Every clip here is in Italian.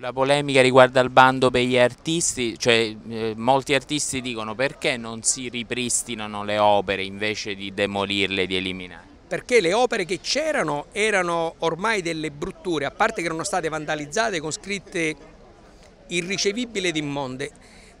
La polemica riguarda il bando per gli artisti, cioè eh, molti artisti dicono perché non si ripristinano le opere invece di demolirle, di eliminarle? Perché le opere che c'erano erano ormai delle brutture, a parte che erano state vandalizzate con scritte irricevibili ed immonde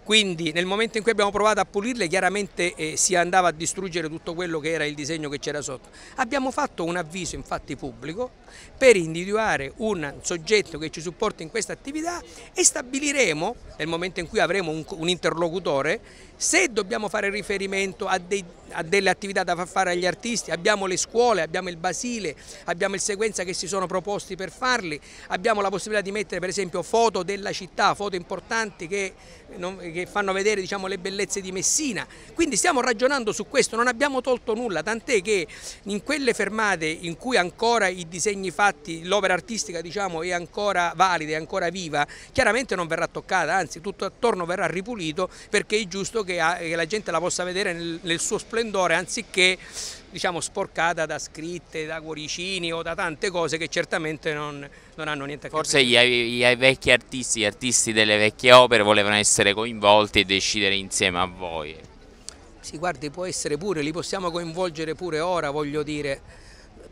quindi nel momento in cui abbiamo provato a pulirle chiaramente eh, si andava a distruggere tutto quello che era il disegno che c'era sotto. Abbiamo fatto un avviso infatti pubblico per individuare un soggetto che ci supporta in questa attività e stabiliremo nel momento in cui avremo un, un interlocutore se dobbiamo fare riferimento a, dei, a delle attività da far fare agli artisti, abbiamo le scuole, abbiamo il basile, abbiamo il sequenza che si sono proposti per farli, abbiamo la possibilità di mettere per esempio foto della città, foto importanti che, non, che che fanno vedere diciamo, le bellezze di Messina. Quindi stiamo ragionando su questo, non abbiamo tolto nulla, tant'è che in quelle fermate in cui ancora i disegni fatti, l'opera artistica diciamo, è ancora valida, è ancora viva, chiaramente non verrà toccata, anzi tutto attorno verrà ripulito perché è giusto che, la gente la possa vedere nel suo splendore anziché diciamo, sporcata da scritte, da cuoricini o da tante cose che certamente non, non hanno niente a che Forse vedere. Forse gli, gli vecchi artisti, gli artisti delle vecchie opere volevano essere coinvolti e decidere insieme a voi. Sì, guardi, può essere pure, li possiamo coinvolgere pure ora, voglio dire,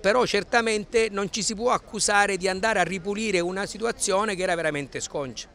però certamente non ci si può accusare di andare a ripulire una situazione che era veramente sconcia.